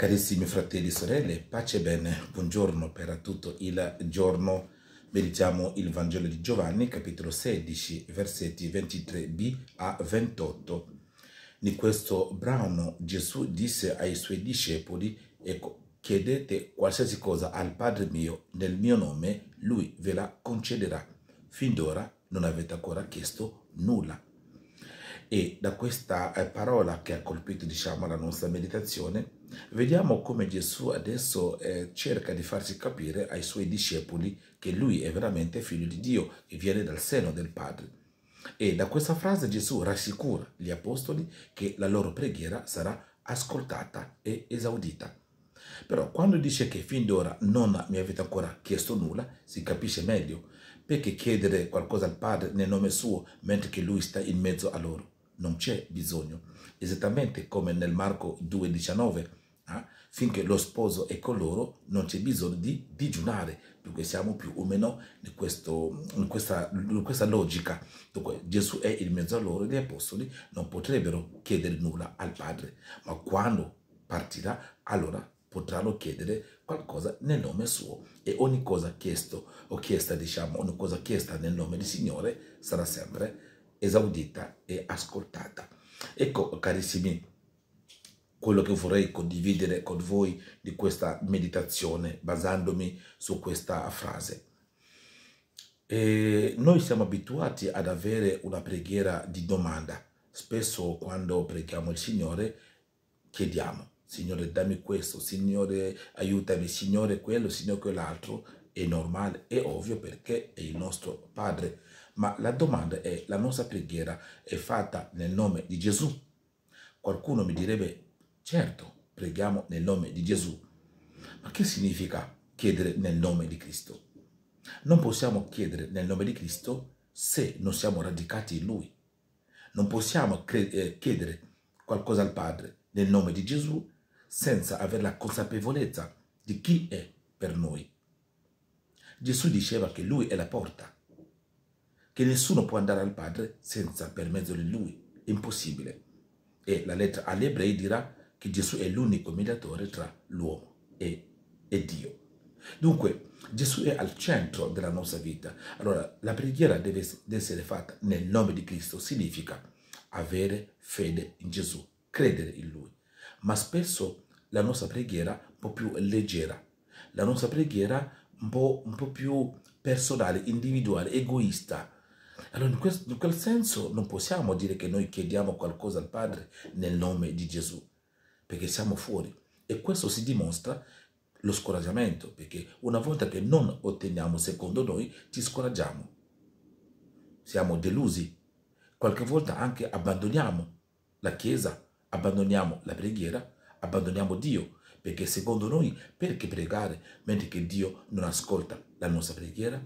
Carissimi fratelli e sorelle, pace e bene, buongiorno per tutto il giorno. Meditiamo il Vangelo di Giovanni, capitolo 16, versetti 23b a 28. In questo brano Gesù disse ai suoi discepoli, ecco, chiedete qualsiasi cosa al Padre mio nel mio nome, lui ve la concederà. Fin d'ora non avete ancora chiesto nulla. E da questa eh, parola che ha colpito diciamo, la nostra meditazione, vediamo come Gesù adesso eh, cerca di farci capire ai suoi discepoli che lui è veramente figlio di Dio e viene dal seno del Padre. E da questa frase Gesù rassicura gli apostoli che la loro preghiera sarà ascoltata e esaudita. Però quando dice che fin d'ora non mi avete ancora chiesto nulla, si capisce meglio, perché chiedere qualcosa al Padre nel nome suo mentre che lui sta in mezzo a loro non c'è bisogno, esattamente come nel Marco 2,19, eh? Ah, finché lo sposo è con loro non c'è bisogno di digiunare, dunque siamo più o meno in, questo, in, questa, in questa, logica. Dunque Gesù è in mezzo a loro, gli apostoli non potrebbero chiedere nulla al Padre, ma quando partirà allora potranno chiedere qualcosa nel nome suo e ogni cosa chiesto o chiesta, diciamo, ogni cosa chiesta nel nome del Signore sarà sempre esaudita e ascoltata. Ecco, carissimi, quello che vorrei condividere con voi di questa meditazione basandomi su questa frase. E noi siamo abituati ad avere una preghiera di domanda. Spesso quando preghiamo il Signore chiediamo, Signore dammi questo, Signore aiutami, Signore quello, Signore quell'altro, è normale, è ovvio perché è il nostro Padre. Ma la domanda è, la nostra preghiera è fatta nel nome di Gesù? Qualcuno mi direbbe, certo, preghiamo nel nome di Gesù. Ma che significa chiedere nel nome di Cristo? Non possiamo chiedere nel nome di Cristo se non siamo radicati in Lui. Non possiamo eh, chiedere qualcosa al Padre nel nome di Gesù senza avere la consapevolezza di chi è per noi. Gesù diceva che lui è la porta, che nessuno può andare al Padre senza per mezzo di lui, è impossibile. E la lettera agli ebrei dirà che Gesù è l'unico mediatore tra l'uomo e, e Dio. Dunque Gesù è al centro della nostra vita. Allora la preghiera deve essere fatta nel nome di Cristo, significa avere fede in Gesù, credere in Lui. Ma spesso la nostra preghiera è un po' più leggera. La nostra preghiera è un po', un po più personale, individuale, egoista. Allora in, questo, in quel senso non possiamo dire che noi chiediamo qualcosa al Padre nel nome di Gesù, perché siamo fuori. E questo si dimostra lo scoraggiamento, perché una volta che non otteniamo secondo noi, ci scoraggiamo. Siamo delusi. Qualche volta anche abbandoniamo la Chiesa, abbandoniamo la preghiera, abbandoniamo Dio, perché secondo noi, perché pregare mentre che Dio non ascolta la nostra preghiera?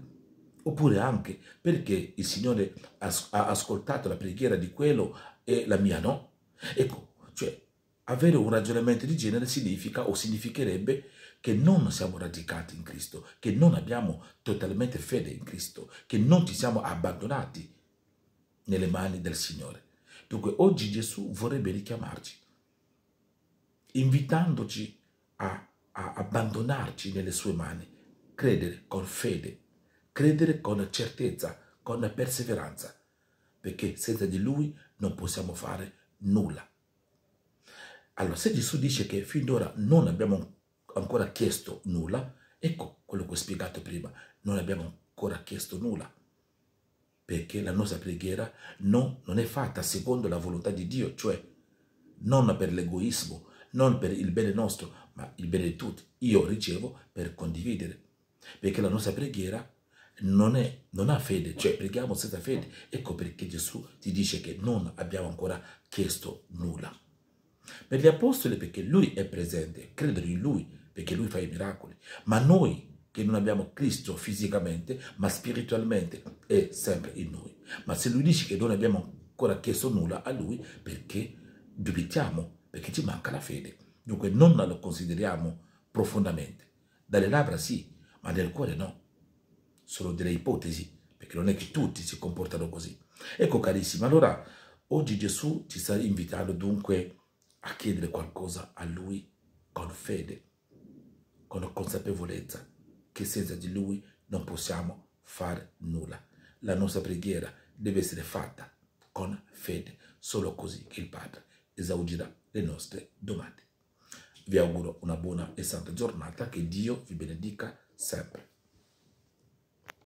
Oppure anche perché il Signore ha ascoltato la preghiera di quello e la mia no? Ecco, cioè, avere un ragionamento di genere significa o significherebbe che non siamo radicati in Cristo, che non abbiamo totalmente fede in Cristo, che non ci siamo abbandonati nelle mani del Signore. Dunque oggi Gesù vorrebbe richiamarci, invitandoci a, a abbandonarci nelle sue mani, credere con fede, credere con certezza, con perseveranza, perché senza di lui non possiamo fare nulla. Allora, se Gesù dice che fin d'ora non abbiamo ancora chiesto nulla, ecco quello che ho spiegato prima, non abbiamo ancora chiesto nulla, perché la nostra preghiera no, non è fatta secondo la volontà di Dio, cioè non per l'egoismo, non per il bene nostro, ma il bene di tutti io ricevo per condividere. Perché la nostra preghiera non, è, non ha fede, cioè preghiamo senza fede. Ecco perché Gesù ti dice che non abbiamo ancora chiesto nulla. Per gli apostoli perché lui è presente, credono in lui perché lui fa i miracoli, ma noi che non abbiamo Cristo fisicamente, ma spiritualmente è sempre in noi. Ma se lui dice che non abbiamo ancora chiesto nulla a lui, perché dubitiamo, perché ci manca la fede. Dunque non lo consideriamo profondamente. Dalle labbra sì, ma nel cuore no. Sono delle ipotesi, perché non è che tutti si comportano così. Ecco carissimi, allora oggi Gesù ci sta invitando dunque a chiedere qualcosa a Lui con fede, con consapevolezza che senza di Lui non possiamo fare nulla. La nostra preghiera deve essere fatta con fede, solo così che il Padre esaurira le nostre domande vi auguro una buona e santa giornata, che Dio vi benedica sempre.